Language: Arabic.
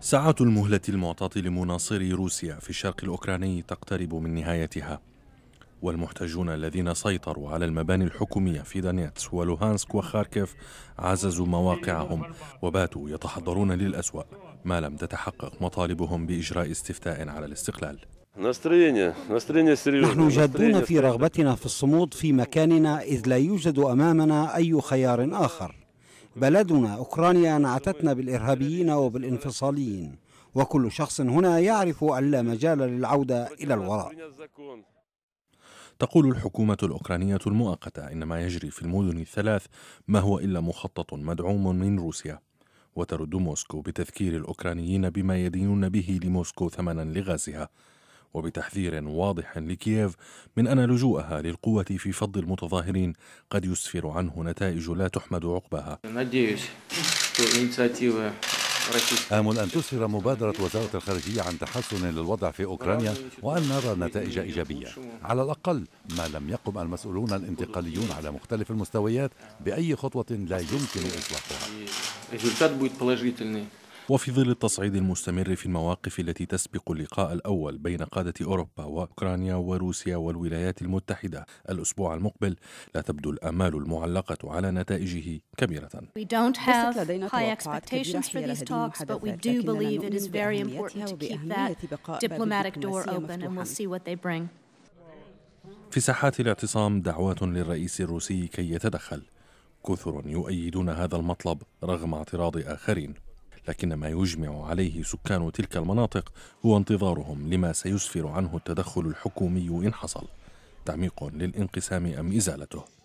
ساعة المهلة المعطاة لمناصري روسيا في الشرق الأوكراني تقترب من نهايتها والمحتجون الذين سيطروا على المباني الحكومية في دانيتس ولوهانسك وخاركيف عززوا مواقعهم وباتوا يتحضرون للأسوأ ما لم تتحقق مطالبهم بإجراء استفتاء على الاستقلال نحن جادون في رغبتنا في الصمود في مكاننا إذ لا يوجد أمامنا أي خيار آخر بلدنا أوكرانيا نعتتنا بالإرهابيين وبالانفصاليين وكل شخص هنا يعرف أن لا مجال للعودة إلى الوراء تقول الحكومة الأوكرانية المؤقتة إن ما يجري في المدن الثلاث ما هو إلا مخطط مدعوم من روسيا وترد موسكو بتذكير الأوكرانيين بما يدينون به لموسكو ثمنا لغازها وبتحذير واضح لكييف من أن لجوءها للقوة في فض المتظاهرين قد يسفر عنه نتائج لا تحمد عقباها آمل أن تسهر مبادرة وزارة الخارجية عن تحسن للوضع في أوكرانيا وأن نرى نتائج إيجابية على الأقل ما لم يقم المسؤولون الانتقاليون على مختلف المستويات بأي خطوة لا يمكن إصلاحها وفي ظل التصعيد المستمر في المواقف التي تسبق اللقاء الأول بين قادة أوروبا وأوكرانيا وروسيا والولايات المتحدة الأسبوع المقبل لا تبدو الآمال المعلقة على نتائجه كبيرة We don't ليست لدينا important to keep that diplomatic door open and we'll see what they bring. في ساحات الاعتصام دعوات للرئيس الروسي كي يتدخل كثر يؤيدون هذا المطلب رغم اعتراض آخرين لكن ما يجمع عليه سكان تلك المناطق هو انتظارهم لما سيسفر عنه التدخل الحكومي إن حصل تعميق للانقسام أم إزالته